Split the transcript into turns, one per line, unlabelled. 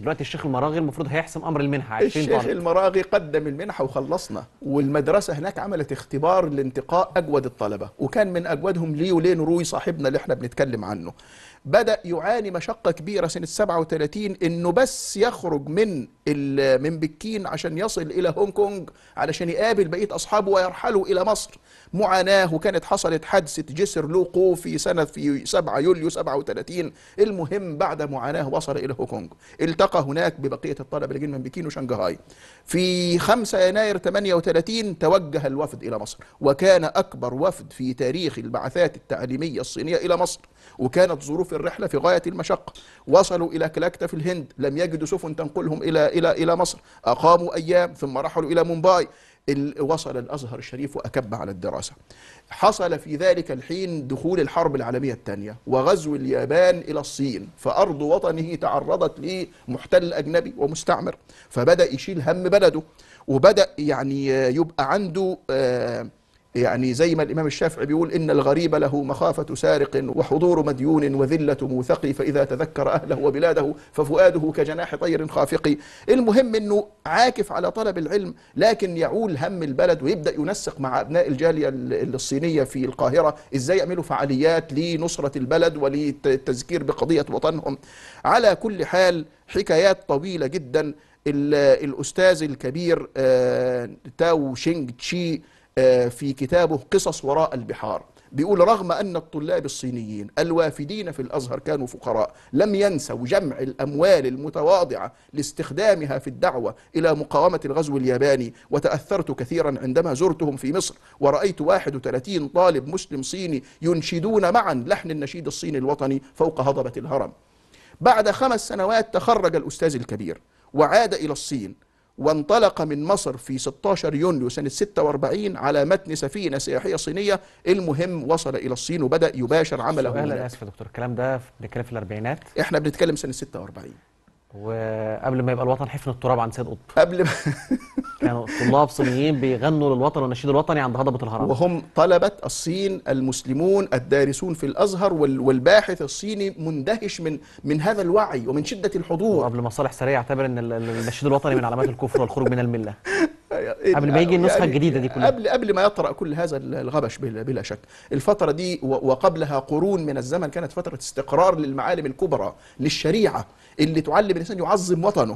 دلوقتي الشيخ المراغي المفروض هيحسم امر المنحه 20 الشيخ طالب. المراغي قدم المنحه وخلصنا والمدرسه هناك عملت اختبار لانتقاء اجود الطلبه وكان من اجودهم لين روي صاحبنا اللي احنا بنتكلم عنه بدا يعاني مشقه كبيره سنه 37 انه بس يخرج من من بكين عشان يصل الى هونج كونج علشان يقابل بقيه اصحابه ويرحلوا الى مصر معاناه وكانت حصلت حادثه جسر لوقو في سنه في 7 يوليو 37 المهم بعد معاناه وصل الى هونج كونج التقى التقى هناك ببقية الطلبة الذين من بكين وشنغهاي في 5 يناير 38 توجه الوفد إلى مصر وكان أكبر وفد في تاريخ البعثات التعليمية الصينية إلى مصر وكانت ظروف الرحلة في غاية المشقة وصلوا إلى كلاكتا في الهند لم يجدوا سفن تنقلهم إلى إلى إلى مصر أقاموا أيام ثم رحلوا إلى مومباي وصل الأزهر الشريف وأكب على الدراسة حصل في ذلك الحين دخول الحرب العالمية الثانية وغزو اليابان إلى الصين فأرض وطنه تعرضت لمحتل أجنبي ومستعمر فبدأ يشيل هم بلده وبدأ يعني يبقى عنده آه يعني زي ما الإمام الشافعي بيقول إن الغريب له مخافة سارق وحضور مديون وذلة موثق فإذا تذكر أهله وبلاده ففؤاده كجناح طير خافق المهم أنه عاكف على طلب العلم لكن يعول هم البلد ويبدأ ينسق مع أبناء الجالية الصينية في القاهرة إزاي يعملوا فعاليات لنصرة البلد وللتذكير بقضية وطنهم على كل حال حكايات طويلة جدا الأستاذ الكبير آه، تاو شينج تشي في كتابه قصص وراء البحار بيقول رغم أن الطلاب الصينيين الوافدين في الأزهر كانوا فقراء لم ينسوا جمع الأموال المتواضعة لاستخدامها في الدعوة إلى مقاومة الغزو الياباني وتأثرت كثيرا عندما زرتهم في مصر ورأيت 31 طالب مسلم صيني ينشدون معا لحن النشيد الصيني الوطني فوق هضبة الهرم بعد خمس سنوات تخرج الأستاذ الكبير وعاد إلى الصين وانطلق من مصر في 16 يونيو سنة 46 على متن سفينة سياحية صينية المهم وصل إلى الصين وبدأ يباشر عمله هناك أنا آسف دكتور الكلام ده بنتكلم في الأربعينات إحنا بنتكلم سنة 46 وقبل ما يبقى الوطن حفن التراب عند سيد قطب قبل ما كانوا يعني طلاب صينيين بيغنوا للوطن والنشيد الوطني يعني عند هضبة الهرم وهم طلبة الصين المسلمون الدارسون في الأزهر والباحث الصيني مندهش من من هذا الوعي ومن شدة الحضور قبل ما صالح سريع اعتبر أن النشيد الوطني من علامات الكفر والخروج من الملة قبل ما يجي النسخه يعني الجديده دي كلها قبل قبل ما يطرا كل هذا الغبش بلا شك الفتره دي وقبلها قرون من الزمن كانت فتره استقرار للمعالم الكبرى للشريعه اللي تعلم الانسان يعظم وطنه